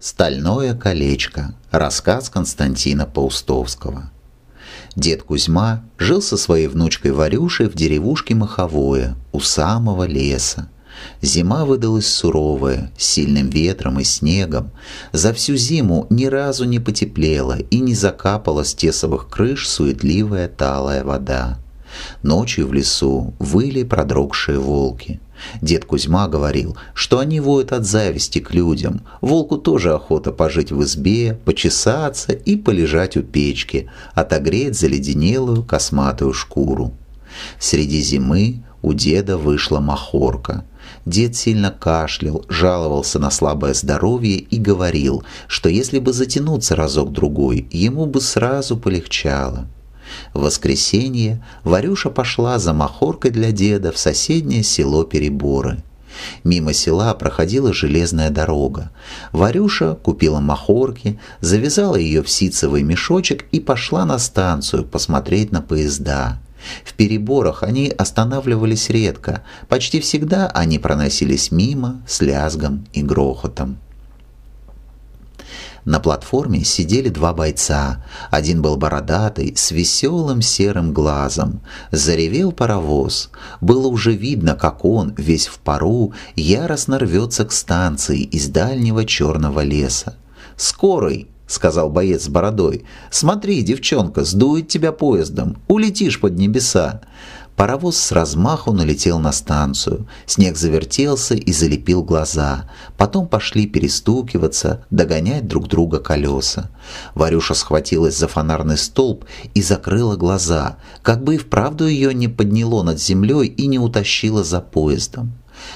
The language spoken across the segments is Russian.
«Стальное колечко» – рассказ Константина Паустовского. Дед Кузьма жил со своей внучкой Варюшей в деревушке Маховое, у самого леса. Зима выдалась суровая, с сильным ветром и снегом. За всю зиму ни разу не потеплело и не закапала с тесовых крыш суетливая талая вода. Ночью в лесу выли продрогшие волки. Дед Кузьма говорил, что они воют от зависти к людям. Волку тоже охота пожить в избе, почесаться и полежать у печки, отогреть заледенелую косматую шкуру. Среди зимы у деда вышла махорка. Дед сильно кашлял, жаловался на слабое здоровье и говорил, что если бы затянуться разок-другой, ему бы сразу полегчало. В воскресенье Варюша пошла за махоркой для деда в соседнее село Переборы. Мимо села проходила железная дорога. Варюша купила махорки, завязала ее в ситцевый мешочек и пошла на станцию посмотреть на поезда. В переборах они останавливались редко, почти всегда они проносились мимо с лязгом и грохотом. На платформе сидели два бойца. Один был бородатый, с веселым серым глазом. Заревел паровоз. Было уже видно, как он, весь в пару, яростно рвется к станции из дальнего черного леса. «Скорый!» — сказал боец с бородой. «Смотри, девчонка, сдует тебя поездом. Улетишь под небеса!» Паровоз с размаху налетел на станцию. Снег завертелся и залепил глаза. Потом пошли перестукиваться, догонять друг друга колеса. Варюша схватилась за фонарный столб и закрыла глаза, как бы и вправду ее не подняло над землей и не утащило за поездом.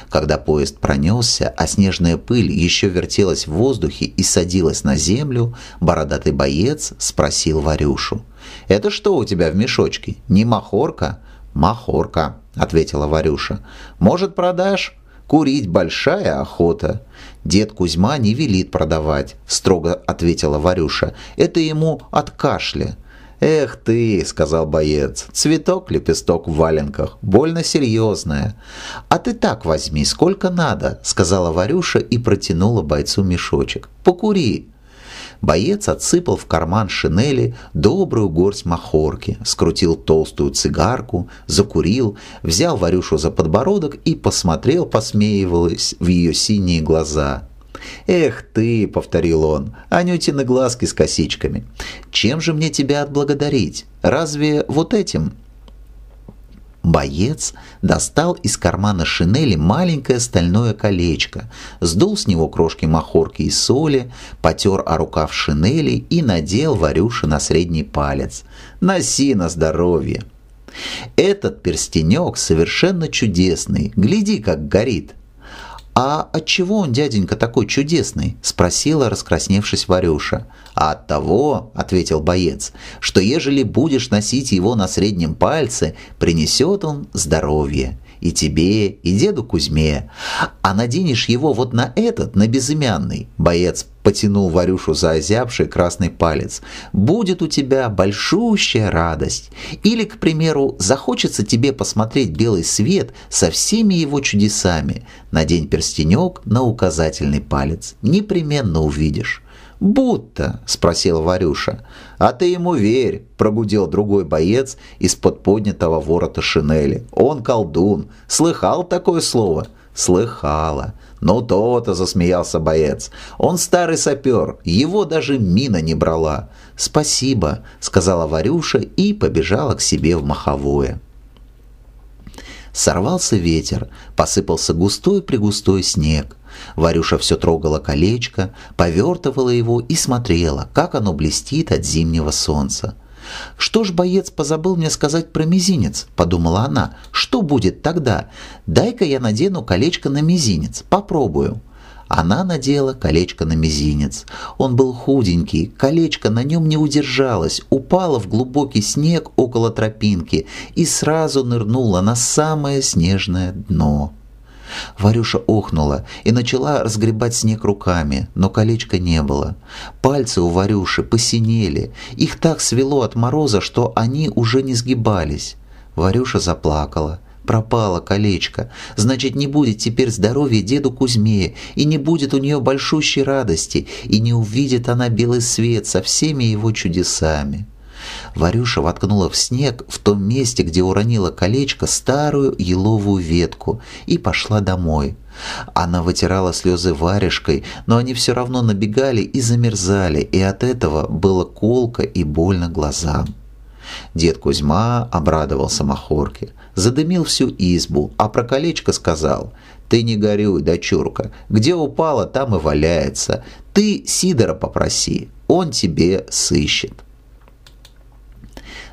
Когда поезд пронесся, а снежная пыль еще вертелась в воздухе и садилась на землю, бородатый боец спросил Варюшу. «Это что у тебя в мешочке? Не махорка?» «Махорка», — ответила Варюша. «Может, продашь? Курить большая охота». «Дед Кузьма не велит продавать», — строго ответила Варюша. «Это ему от кашля». «Эх ты», — сказал боец, — «цветок, лепесток в валенках, больно серьезное. «А ты так возьми, сколько надо», — сказала Варюша и протянула бойцу мешочек. «Покури». Боец отсыпал в карман шинели добрую горсть махорки, скрутил толстую цигарку, закурил, взял Варюшу за подбородок и посмотрел, посмеиваясь в ее синие глаза. «Эх ты!» — повторил он, — «Анютины глазки с косичками. Чем же мне тебя отблагодарить? Разве вот этим?» Боец достал из кармана шинели маленькое стальное колечко, сдул с него крошки махорки и соли, потер о рукав шинели и надел Варюше на средний палец. «Носи на здоровье!» «Этот перстенек совершенно чудесный, гляди, как горит!» «А отчего он, дяденька, такой чудесный?» – спросила, раскрасневшись Варюша. «А от того, – ответил боец, – что ежели будешь носить его на среднем пальце, принесет он здоровье и тебе, и деду Кузьме. А наденешь его вот на этот, на безымянный, – боец потянул Варюшу за озябший красный палец. «Будет у тебя большущая радость. Или, к примеру, захочется тебе посмотреть белый свет со всеми его чудесами. Надень перстенек на указательный палец. Непременно увидишь». «Будто?» – спросил Варюша. «А ты ему верь!» – прогудел другой боец из-под поднятого ворота шинели. «Он колдун! Слыхал такое слово?» Слыхала. Ну то-то засмеялся боец. Он старый сапер, его даже мина не брала. Спасибо, сказала Варюша и побежала к себе в маховое. Сорвался ветер, посыпался густой-пригустой снег. Варюша все трогала колечко, повертывала его и смотрела, как оно блестит от зимнего солнца. «Что ж боец позабыл мне сказать про мизинец?» – подумала она. «Что будет тогда? Дай-ка я надену колечко на мизинец. Попробую». Она надела колечко на мизинец. Он был худенький, колечко на нем не удержалось, упало в глубокий снег около тропинки и сразу нырнуло на самое снежное дно. Варюша охнула и начала разгребать снег руками, но колечка не было. Пальцы у Варюши посинели, их так свело от мороза, что они уже не сгибались. Варюша заплакала. Пропало колечко. Значит, не будет теперь здоровья деду Кузьме, и не будет у нее большущей радости, и не увидит она белый свет со всеми его чудесами. Варюша воткнула в снег в том месте, где уронила колечко, старую еловую ветку и пошла домой. Она вытирала слезы варежкой, но они все равно набегали и замерзали, и от этого было колко и больно глазам. Дед Кузьма обрадовался махорке, задымил всю избу, а про колечко сказал «Ты не горюй, дочурка, где упала, там и валяется. Ты Сидора попроси, он тебе сыщет».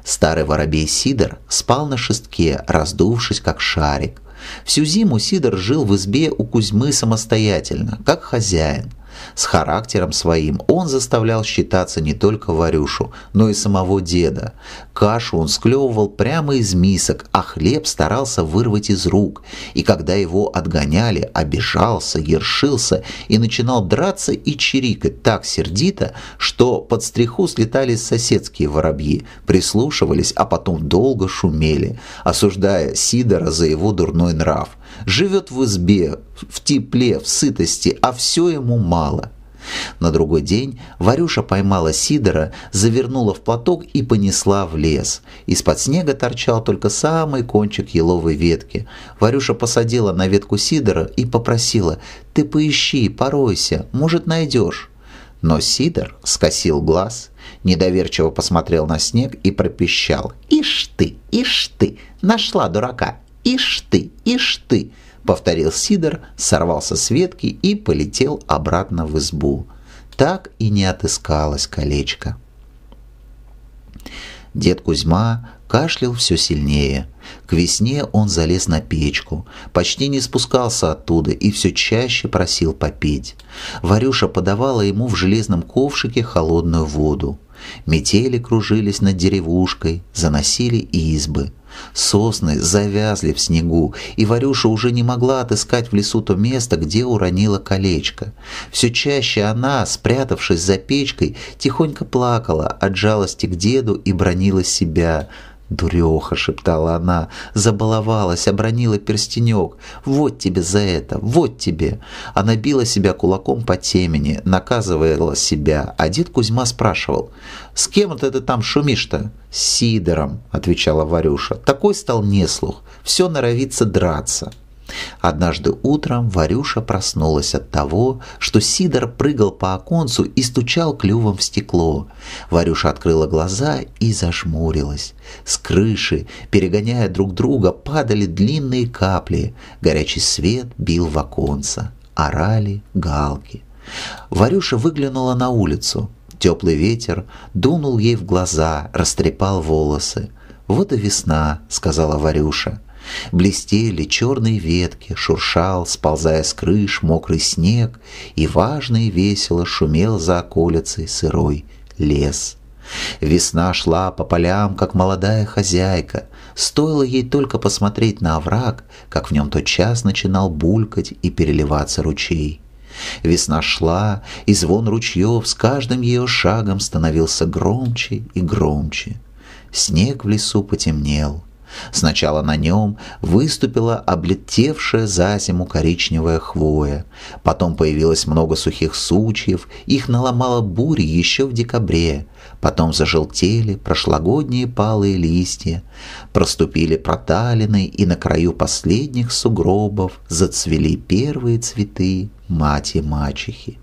Старый воробей Сидор спал на шестке, раздувшись как шарик. Всю зиму Сидор жил в избе у Кузьмы самостоятельно, как хозяин. С характером своим он заставлял считаться не только Варюшу, но и самого деда. Кашу он склевывал прямо из мисок, а хлеб старался вырвать из рук. И когда его отгоняли, обижался, ершился и начинал драться и чирикать так сердито, что под стриху слетали соседские воробьи, прислушивались, а потом долго шумели, осуждая Сидора за его дурной нрав живет в избе, в тепле, в сытости, а все ему мало. На другой день Варюша поймала Сидора, завернула в платок и понесла в лес. Из-под снега торчал только самый кончик еловой ветки. Варюша посадила на ветку Сидора и попросила «Ты поищи, поройся, может найдешь». Но Сидор скосил глаз, недоверчиво посмотрел на снег и пропищал «Ишь ты, ишь ты, нашла дурака, «Ишь ты, ишь ты!» — повторил Сидор, сорвался с ветки и полетел обратно в избу. Так и не отыскалось колечко. Дед Кузьма кашлял все сильнее. К весне он залез на печку, почти не спускался оттуда и все чаще просил попить. Варюша подавала ему в железном ковшике холодную воду. Метели кружились над деревушкой, заносили избы. Сосны завязли в снегу, и Варюша уже не могла отыскать в лесу то место, где уронила колечко. Все чаще она, спрятавшись за печкой, тихонько плакала от жалости к деду и бронила себя – «Дуреха!» — шептала она. Забаловалась, обронила перстенек. «Вот тебе за это! Вот тебе!» Она била себя кулаком по темени, наказывала себя. А дед Кузьма спрашивал. «С кем это ты там шумишь-то?» «С Сидором», — отвечала Варюша. «Такой стал неслух. Все норовится драться». Однажды утром Варюша проснулась от того, что Сидор прыгал по оконцу и стучал клювом в стекло. Варюша открыла глаза и зажмурилась. С крыши, перегоняя друг друга, падали длинные капли. Горячий свет бил в оконца. Орали галки. Варюша выглянула на улицу. Теплый ветер дунул ей в глаза, растрепал волосы. «Вот и весна», — сказала Варюша. Блестели черные ветки, шуршал, сползая с крыш, мокрый снег, и важно и весело шумел за околицей сырой лес. Весна шла по полям, как молодая хозяйка. Стоило ей только посмотреть на овраг, как в нем тотчас начинал булькать и переливаться ручей. Весна шла, и звон ручьев с каждым ее шагом становился громче и громче. Снег в лесу потемнел — Сначала на нем выступила облетевшая за зиму коричневая хвоя. Потом появилось много сухих сучьев, их наломала буря еще в декабре. Потом зажелтели прошлогодние палые листья, проступили проталины и на краю последних сугробов зацвели первые цветы мати-мачехи.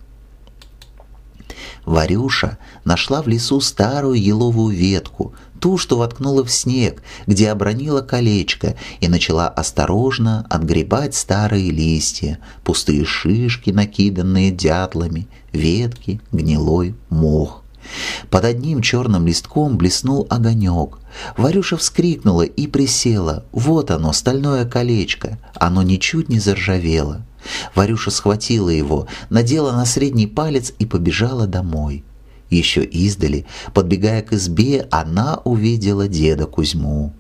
Варюша нашла в лесу старую еловую ветку, ту, что воткнула в снег, где обронила колечко и начала осторожно отгребать старые листья, пустые шишки, накиданные дятлами, ветки, гнилой мох. Под одним черным листком блеснул огонек. Варюша вскрикнула и присела. Вот оно, стальное колечко. Оно ничуть не заржавело. Варюша схватила его, надела на средний палец и побежала домой. Еще издали, подбегая к избе, она увидела деда Кузьму.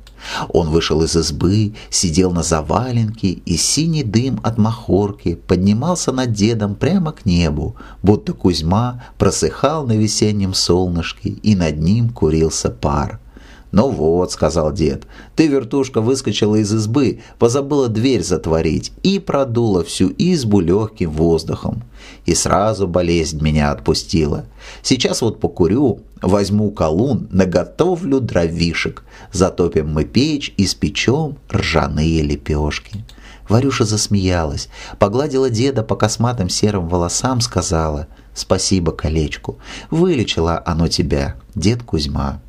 Он вышел из избы, сидел на заваленке, и синий дым от махорки поднимался над дедом прямо к небу, будто Кузьма просыхал на весеннем солнышке, и над ним курился пар. «Ну вот», — сказал дед, — «ты, вертушка, выскочила из избы, позабыла дверь затворить и продула всю избу легким воздухом. И сразу болезнь меня отпустила. Сейчас вот покурю, возьму колун, наготовлю дровишек, затопим мы печь и спечем ржаные лепешки». Варюша засмеялась, погладила деда по косматым серым волосам, сказала «Спасибо колечку, вылечила оно тебя, дед Кузьма».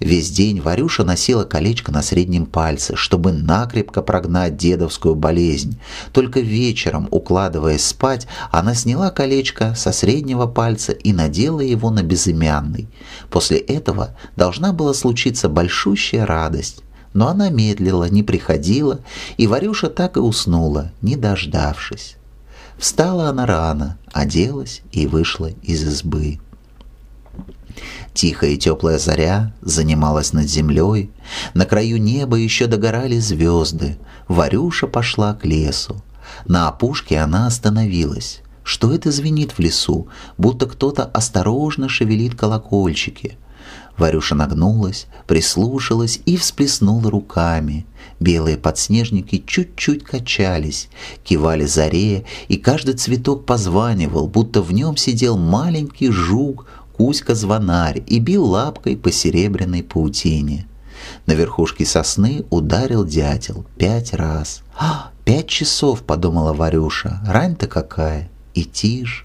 Весь день Варюша носила колечко на среднем пальце, чтобы накрепко прогнать дедовскую болезнь. Только вечером, укладываясь спать, она сняла колечко со среднего пальца и надела его на безымянный. После этого должна была случиться большущая радость. Но она медлила, не приходила, и Варюша так и уснула, не дождавшись. Встала она рано, оделась и вышла из избы. Тихая и теплая заря занималась над землей, на краю неба еще догорали звезды, Варюша пошла к лесу. На опушке она остановилась. Что это звенит в лесу, будто кто-то осторожно шевелит колокольчики. Варюша нагнулась, прислушалась и всплеснула руками. Белые подснежники чуть-чуть качались, кивали заре, и каждый цветок позванивал, будто в нем сидел маленький жук, Уська-звонарь и бил лапкой по серебряной паутине. На верхушке сосны ударил дятел пять раз. «А, пять часов!» — подумала Варюша. «Рань-то какая! И тишь!»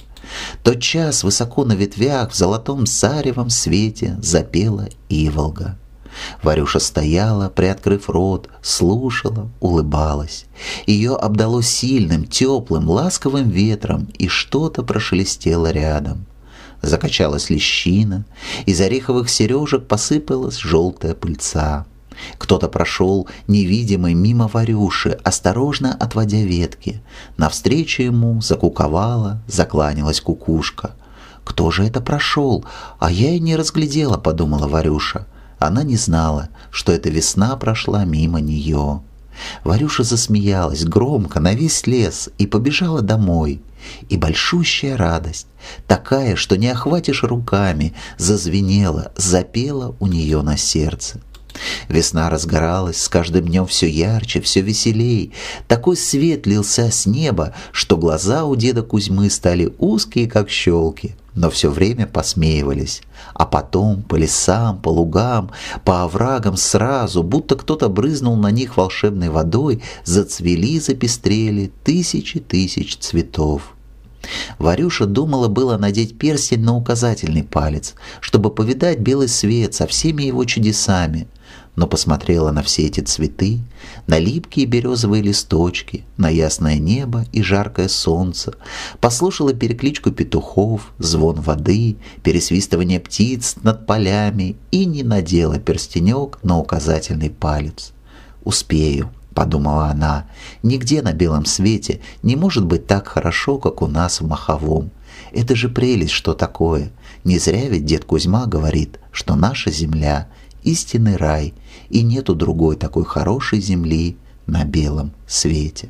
Тот час высоко на ветвях в золотом заревом свете запела иволга. Варюша стояла, приоткрыв рот, слушала, улыбалась. Ее обдало сильным, теплым, ласковым ветром, и что-то прошелестело рядом закачалась лещина, из ореховых сережек посыпалась желтая пыльца. Кто-то прошел невидимый мимо Варюши, осторожно отводя ветки. Навстречу ему закуковала, закланялась кукушка. «Кто же это прошел? А я и не разглядела», — подумала Варюша. Она не знала, что эта весна прошла мимо нее. Варюша засмеялась громко на весь лес и побежала домой. И большущая радость, такая, что не охватишь руками, зазвенела, запела у нее на сердце. Весна разгоралась, с каждым днем все ярче, все веселей. Такой свет лился с неба, что глаза у деда Кузьмы стали узкие, как щелки но все время посмеивались. А потом по лесам, по лугам, по оврагам сразу, будто кто-то брызнул на них волшебной водой, зацвели, запестрели тысячи тысяч цветов. Варюша думала было надеть перстень на указательный палец, чтобы повидать белый свет со всеми его чудесами, но посмотрела на все эти цветы, на липкие березовые листочки, на ясное небо и жаркое солнце, послушала перекличку петухов, звон воды, пересвистывание птиц над полями и не надела перстенек на указательный палец. «Успею», — подумала она, — «нигде на белом свете не может быть так хорошо, как у нас в Маховом. Это же прелесть, что такое. Не зря ведь дед Кузьма говорит, что наша земля — истинный рай, и нету другой такой хорошей земли на белом свете.